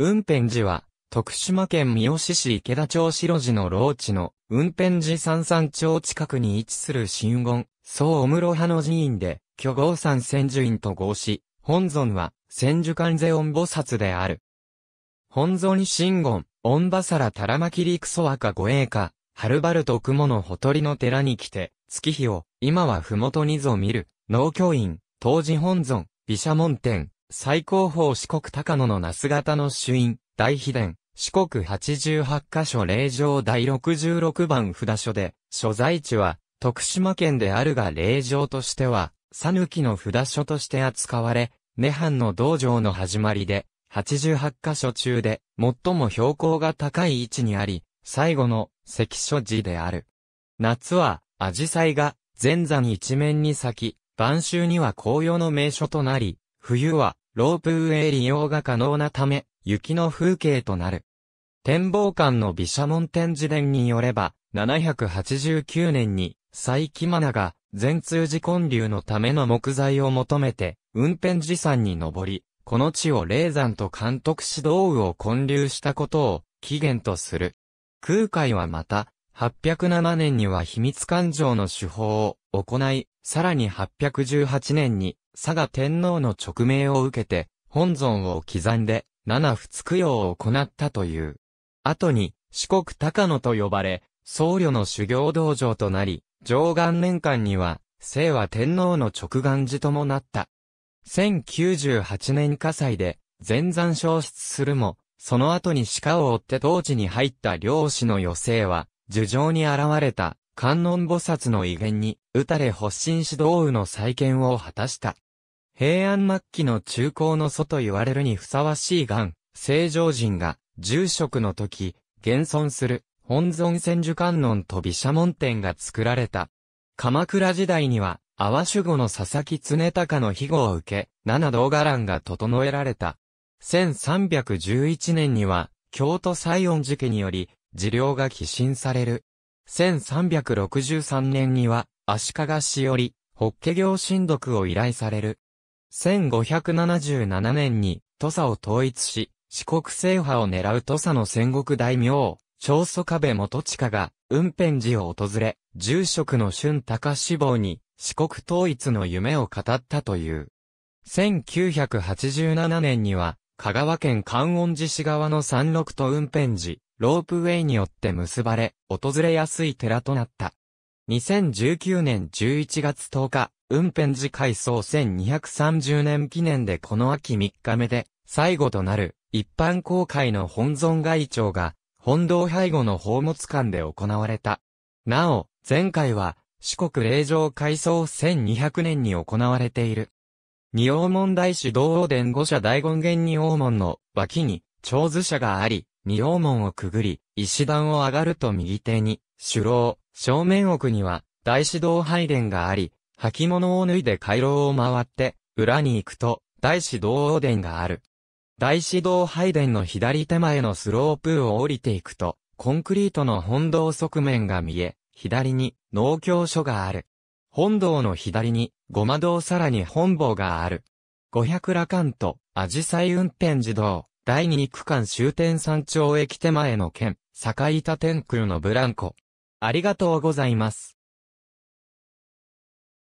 雲辺寺は、徳島県三好市池田町白寺の老地の、雲辺寺三山町近くに位置する神言、総お室派の寺院で、巨豪山千寿院と合し、本尊は、千寿観世音菩薩である。本尊神言、御馬皿たらまきりくそ赤か護衛か、はるばると雲のほとりの寺に来て、月日を、今はふもとにぞ見る、農教院、当時本尊、毘沙門天、最高峰四国高野の那須型の朱印、大秘伝、四国八十八箇所霊場第六十六番札所で、所在地は、徳島県であるが霊場としては、さぬきの札所として扱われ、涅槃の道場の始まりで、八十八箇所中で、最も標高が高い位置にあり、最後の関所寺である。夏は、アジサイが、前座に一面に咲き、晩秋には紅葉の名所となり、冬は、ロープウェイ利用が可能なため、雪の風景となる。展望館の毘沙門天寺伝によれば、789年に、佐伯マナが、全通寺建立のための木材を求めて、運転寺山に登り、この地を霊山と監督指導雨を建立したことを、起源とする。空海はまた、807年には秘密感情の手法を、行い、さらに818年に佐賀天皇の勅命を受けて、本尊を刻んで、七仏供養を行ったという。後に、四国高野と呼ばれ、僧侶の修行道場となり、上元年間には、聖和天皇の直願寺ともなった。1098年火災で、全山消失するも、その後に鹿を追って当地に入った漁師の余生は、樹上に現れた観音菩薩の威厳に、打たれ発信指導雨の再建を果たした。平安末期の中高の祖と言われるにふさわしいが正常人が、住職の時、現存する、本尊千手観音と毘沙門天が作られた。鎌倉時代には、阿波守護の佐々木常隆の庇護を受け、七道伽藍が整えられた。1311年には、京都西音寺家により、治療が寄進される。1363年には、足利氏より、法華行神読を依頼される。1577年に、土佐を統一し、四国制覇を狙う土佐の戦国大名、長祖壁元親が、雲辺寺を訪れ、住職の春高志望に、四国統一の夢を語ったという。1987年には、香川県観音寺市側の山麓と雲辺寺、ロープウェイによって結ばれ、訪れやすい寺となった。2019年11月10日、運辺寺改装1230年記念でこの秋3日目で、最後となる一般公開の本尊外庁が、本堂背後の宝物館で行われた。なお、前回は、四国霊場改装1200年に行われている。二王門大師道王殿五社大権現二王門の脇に、長図社があり、二王門をくぐり、石段を上がると右手に、首楼、正面奥には、大師堂拝殿があり、履物を脱いで回廊を回って、裏に行くと、大師堂王殿がある。大師堂拝殿の左手前のスロープを降りていくと、コンクリートの本堂側面が見え、左に農協所がある。本堂の左に、ごま堂さらに本坊がある。五百羅漢と、アジサイ運転自動。第2区間終点山頂駅手前の県、坂板天空のブランコ。ありがとうございます。